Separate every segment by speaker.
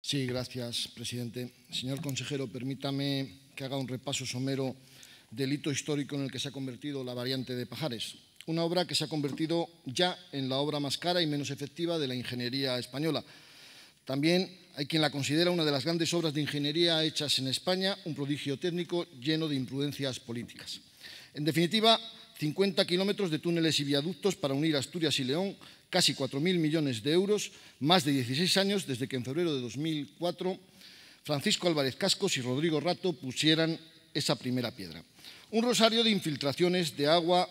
Speaker 1: Sí, gracias, presidente. Señor consejero, permítame que haga un repaso somero del hito histórico en el que se ha convertido la variante de Pajares, una obra que se ha convertido ya en la obra más cara y menos efectiva de la ingeniería española. También hay quien la considera una de las grandes obras de ingeniería hechas en España, un prodigio técnico lleno de imprudencias políticas. En definitiva, 50 kilómetros de túneles y viaductos para unir Asturias y León, casi 4.000 millones de euros, más de 16 años desde que en febrero de 2004 Francisco Álvarez Cascos y Rodrigo Rato pusieran esa primera piedra. Un rosario de infiltraciones de agua,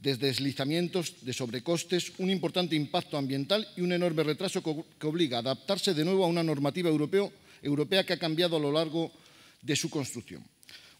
Speaker 1: de deslizamientos, de sobrecostes, un importante impacto ambiental y un enorme retraso que obliga a adaptarse de nuevo a una normativa europeo, europea que ha cambiado a lo largo de su construcción.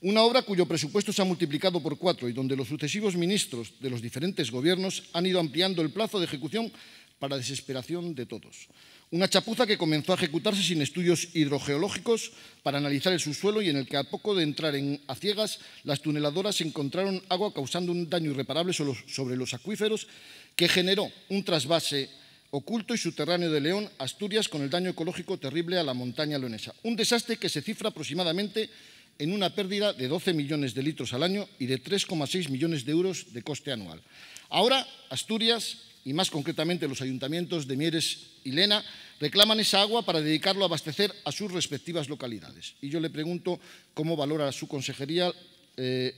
Speaker 1: Una obra cuyo presupuesto se ha multiplicado por cuatro y donde los sucesivos ministros de los diferentes gobiernos han ido ampliando el plazo de ejecución para desesperación de todos. Una chapuza que comenzó a ejecutarse sin estudios hidrogeológicos para analizar el subsuelo y en el que a poco de entrar en, a ciegas las tuneladoras encontraron agua causando un daño irreparable sobre los acuíferos que generó un trasvase oculto y subterráneo de León, Asturias, con el daño ecológico terrible a la montaña leonesa. Un desastre que se cifra aproximadamente en una pérdida de 12 millones de litros al año y de 3,6 millones de euros de coste anual. Ahora, Asturias y más concretamente los ayuntamientos de Mieres y Lena reclaman esa agua para dedicarlo a abastecer a sus respectivas localidades. Y yo le pregunto cómo valora su consejería, eh,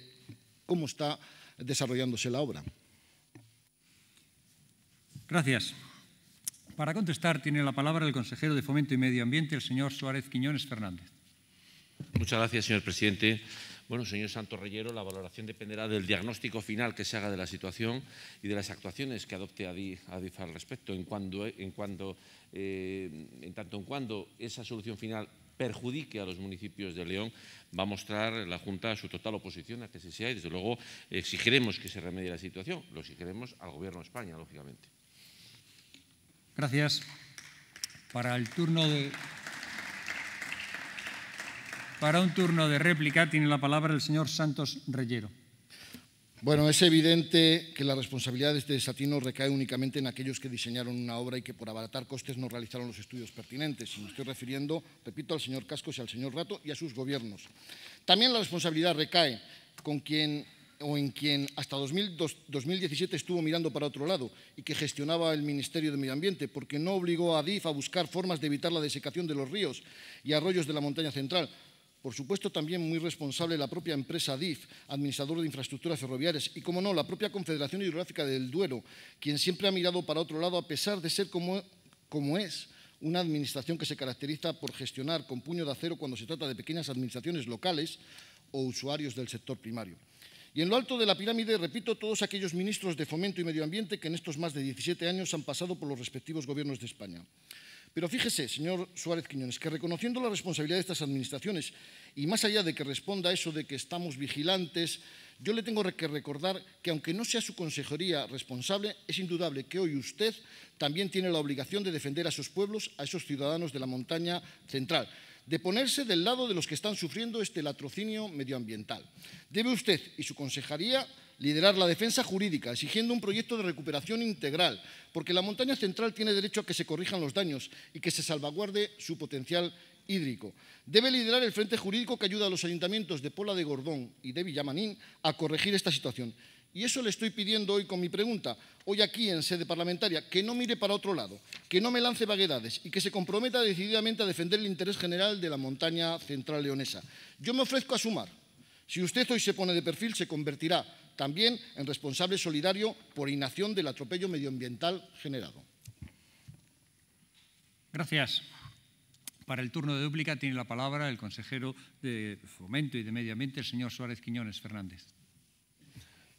Speaker 1: cómo está desarrollándose la obra.
Speaker 2: Gracias. Para contestar tiene la palabra el consejero de Fomento y Medio Ambiente, el señor Suárez Quiñones Fernández. Muchas gracias, señor presidente.
Speaker 3: Bueno, señor Reyero, la valoración dependerá del diagnóstico final que se haga de la situación y de las actuaciones que adopte ADIF, al respecto. En, eh, en, cuando, eh, en tanto en cuando esa solución final perjudique a los municipios de León, va a mostrar la Junta su total oposición a que se sea y, desde luego, exigiremos que se remedie la situación. Lo exigiremos al Gobierno de España, lógicamente.
Speaker 2: Gracias. Para el turno de... Para un turno de réplica tiene la palabra el señor Santos
Speaker 1: Reyero. Bueno, es evidente que la responsabilidad de este desatino recae únicamente en aquellos que diseñaron una obra y que por abaratar costes no realizaron los estudios pertinentes. Y me estoy refiriendo, repito, al señor Cascos y al señor Rato y a sus gobiernos. También la responsabilidad recae con quien o en quien hasta 2017 estuvo mirando para otro lado y que gestionaba el Ministerio de Medio Ambiente, porque no obligó a DIF a buscar formas de evitar la desecación de los ríos y arroyos de la montaña central, por supuesto, también muy responsable la propia empresa DIF, administrador de infraestructuras ferroviarias, y, como no, la propia Confederación Hidrográfica del Duero, quien siempre ha mirado para otro lado a pesar de ser como, como es una administración que se caracteriza por gestionar con puño de acero cuando se trata de pequeñas administraciones locales o usuarios del sector primario. Y en lo alto de la pirámide, repito, todos aquellos ministros de Fomento y Medio Ambiente que en estos más de 17 años han pasado por los respectivos gobiernos de España. Pero fíjese, señor Suárez Quiñones, que reconociendo la responsabilidad de estas administraciones y más allá de que responda a eso de que estamos vigilantes, yo le tengo que recordar que aunque no sea su consejería responsable, es indudable que hoy usted también tiene la obligación de defender a sus pueblos, a esos ciudadanos de la montaña central de ponerse del lado de los que están sufriendo este latrocinio medioambiental. Debe usted y su consejería liderar la defensa jurídica, exigiendo un proyecto de recuperación integral, porque la montaña central tiene derecho a que se corrijan los daños y que se salvaguarde su potencial hídrico. Debe liderar el frente jurídico que ayuda a los ayuntamientos de Pola de Gordón y de Villamanín a corregir esta situación. Y eso le estoy pidiendo hoy con mi pregunta, hoy aquí en sede parlamentaria, que no mire para otro lado, que no me lance vaguedades y que se comprometa decididamente a defender el interés general de la montaña central leonesa. Yo me ofrezco a sumar. Si usted hoy se pone de perfil, se convertirá también en responsable solidario por inacción del atropello medioambiental generado.
Speaker 2: Gracias. Para el turno de dúplica tiene la palabra el consejero de Fomento y de Medio Ambiente, el señor Suárez Quiñones Fernández.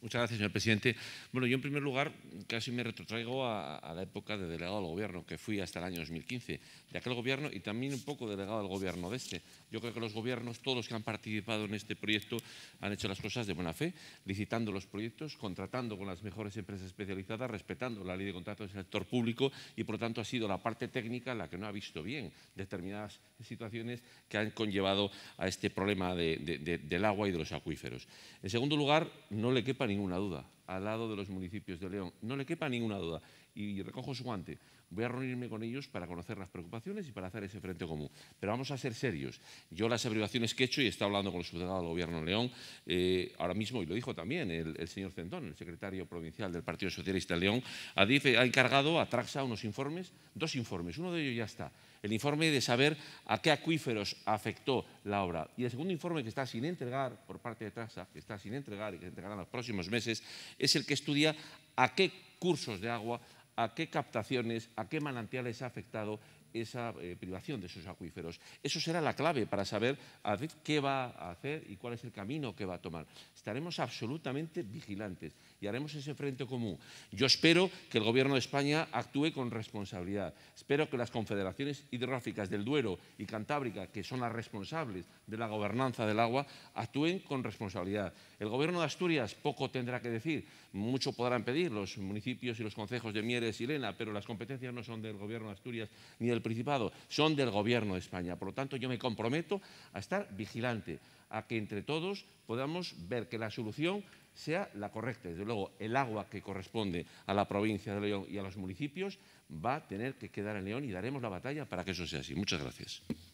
Speaker 3: Muchas gracias, señor presidente. Bueno,
Speaker 2: yo en primer lugar casi me
Speaker 3: retrotraigo a, a, la época de delegado del gobierno, que fui hasta el año 2015, de aquel gobierno y también un poco delegado del gobierno de este. Yo creo que los gobiernos, todos los que han participado en este proyecto, han hecho las cosas de buena fe, licitando los proyectos, contratando con las mejores empresas especializadas, respetando la ley de contratos del sector público y, por lo tanto, ha sido la parte técnica la que no ha visto bien determinadas situaciones que han conllevado a este problema de, del agua y de los acuíferos. En segundo lugar, no le quepa ni ninguna duda al lado de los municipios de León. No le quepa ninguna duda. Y recojo su guante. Voy a reunirme con ellos para conocer las preocupaciones y para hacer ese frente común. Pero vamos a ser serios. Yo las averiguaciones que he hecho, y he estado hablando con el subdelegado del Gobierno de León, eh, ahora mismo, y lo dijo también el, señor Centón, el secretario provincial del Partido Socialista de León, ha encargado a Traxa unos informes, dos informes. Uno de ellos ya está. El informe de saber a qué acuíferos afectó la obra. Y el segundo informe que está sin entregar por parte de Traxa, que está sin entregar y que se entregará en los próximos meses, es el que estudia a qué cursos de agua, a qué captaciones, a qué manantiales ha afectado esa eh, privación de esos acuíferos. Eso será la clave para saber qué va a hacer y cuál es el camino que va a tomar. Estaremos absolutamente vigilantes y haremos ese frente común. Yo espero que el Gobierno de España actúe con responsabilidad. Espero que las confederaciones hidrográficas del Duero y Cantábrica, que son las responsables de la gobernanza del agua, actúen con responsabilidad. El Gobierno de Asturias poco tendrá que decir, mucho podrán pedir los municipios y los concejos de Mieres y Lena, pero las competencias no son del Gobierno de Asturias ni del Principado son del Gobierno de España. Por lo tanto, yo me comprometo a estar vigilante, a que entre todos podamos ver que la solución sea la correcta. Desde luego, el agua que corresponde a la provincia de León y a los municipios va a tener que quedar en León y daremos la batalla para que eso sea así. Muchas gracias.